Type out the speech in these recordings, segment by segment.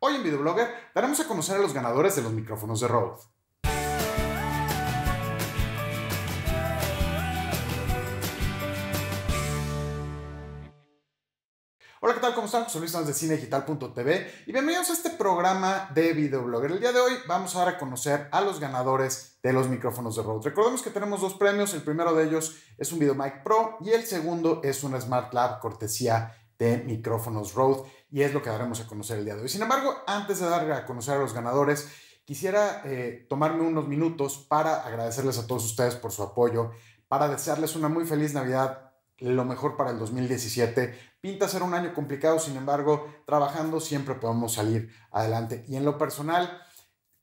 Hoy en Videoblogger daremos a conocer a los ganadores de los micrófonos de Rode. Hola, ¿qué tal? ¿Cómo están? Soy Luis Sanz de cinedigital.tv y bienvenidos a este programa de Videoblogger. El día de hoy vamos a dar a conocer a los ganadores de los micrófonos de Rode. Recordemos que tenemos dos premios, el primero de ellos es un VideoMic Pro y el segundo es un Smart Lab cortesía de Micrófonos Road y es lo que daremos a conocer el día de hoy. Sin embargo, antes de dar a conocer a los ganadores, quisiera eh, tomarme unos minutos para agradecerles a todos ustedes por su apoyo, para desearles una muy feliz Navidad lo mejor para el 2017. Pinta ser un año complicado, sin embargo, trabajando siempre podemos salir adelante. Y en lo personal,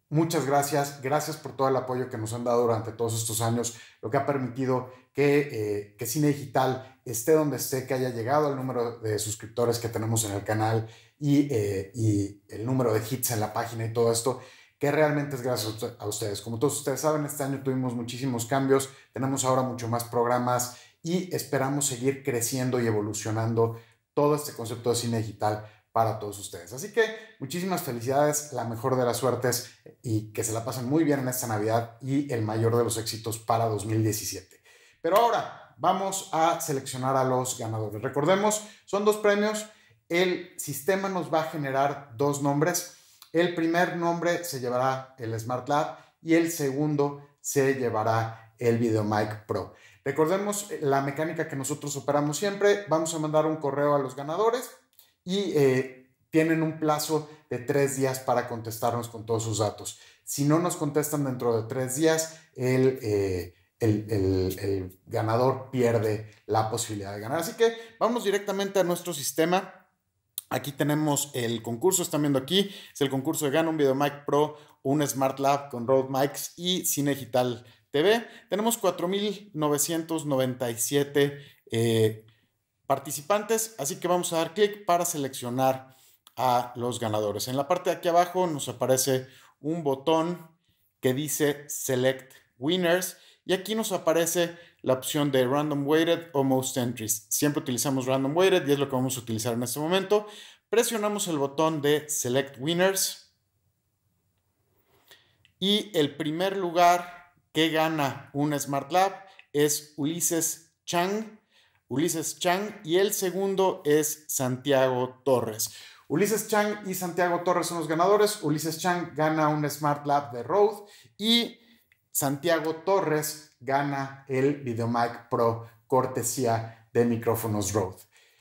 Muchas gracias, gracias por todo el apoyo que nos han dado durante todos estos años, lo que ha permitido que, eh, Cine Digital esté donde esté, que haya llegado al número de suscriptores que tenemos en el canal y, eh, y, el número de hits en la página y todo esto, que realmente es gracias a ustedes. Como todos ustedes saben, este año tuvimos muchísimos cambios, tenemos ahora mucho más programas y esperamos seguir creciendo y evolucionando todo este concepto de cine digital para todos ustedes. Así que muchísimas felicidades, la mejor de las suertes y que se la pasen muy bien en esta Navidad y el mayor de los éxitos para 2017. Pero ahora vamos a seleccionar a los ganadores. Recordemos, son dos premios. El sistema nos va a generar dos nombres. El primer nombre se llevará el Smart Lab y el segundo se llevará el VideoMic Pro. Recordemos eh, la mecánica que nosotros operamos siempre. Vamos a mandar un correo a los ganadores y eh, tienen un plazo de tres días para contestarnos con todos sus datos. Si no nos contestan dentro de tres días, eh, el, el, ganador pierde la posibilidad de ganar. Así que vamos directamente a nuestro sistema. Aquí tenemos el concurso, están viendo aquí, es el concurso de Gana un VideoMic Pro, un Smart Lab con Rode Mics y Cine Digital TV. Tenemos 4.997 participantes, así que vamos a dar clic para seleccionar a los ganadores. En la parte de aquí abajo nos aparece un botón que dice Select Winners y aquí nos aparece la opción de Random Weighted o Most Entries. Siempre utilizamos Random Weighted y es lo que vamos a utilizar en este momento. Presionamos el botón de Select Winners y el primer lugar que gana un Smart Lab es Ulises Chang Ulises Chang y el segundo es Santiago Torres. Ulises Chang y Santiago Torres son los ganadores. Ulises Chang gana un Smart Lab de Rode y Santiago Torres gana el VideoMic Pro cortesía de micrófonos Rode.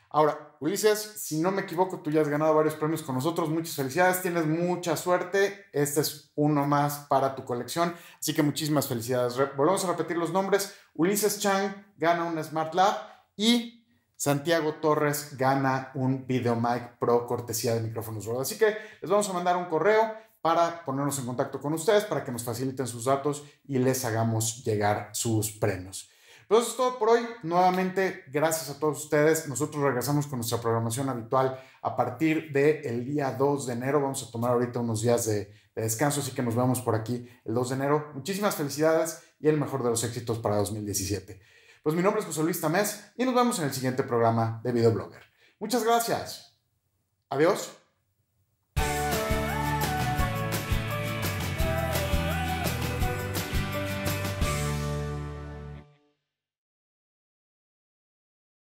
Ahora, Ulises, si no me equivoco, tú ya has ganado varios premios con nosotros. Muchas felicidades, tienes mucha suerte. Este es uno más para tu colección. Así que muchísimas felicidades. Volvemos a repetir los nombres. Ulises Chang gana un Smart Lab. Y Santiago Torres gana un VideoMic Pro cortesía de micrófonos Así que les vamos a mandar un correo para ponernos en contacto con ustedes, para que nos faciliten sus datos y les hagamos llegar sus premios. Pero pues eso es todo por hoy. Nuevamente, gracias a todos ustedes. Nosotros regresamos con nuestra programación habitual a partir del día 2 de enero. Vamos a tomar ahorita unos días de, de descanso, así que nos vemos por aquí el 2 de enero. Muchísimas felicidades y el mejor de los éxitos para 2017. Pues mi nombre es José Luis Tamés y nos vemos en el siguiente programa de Videoblogger. Muchas gracias. Adiós.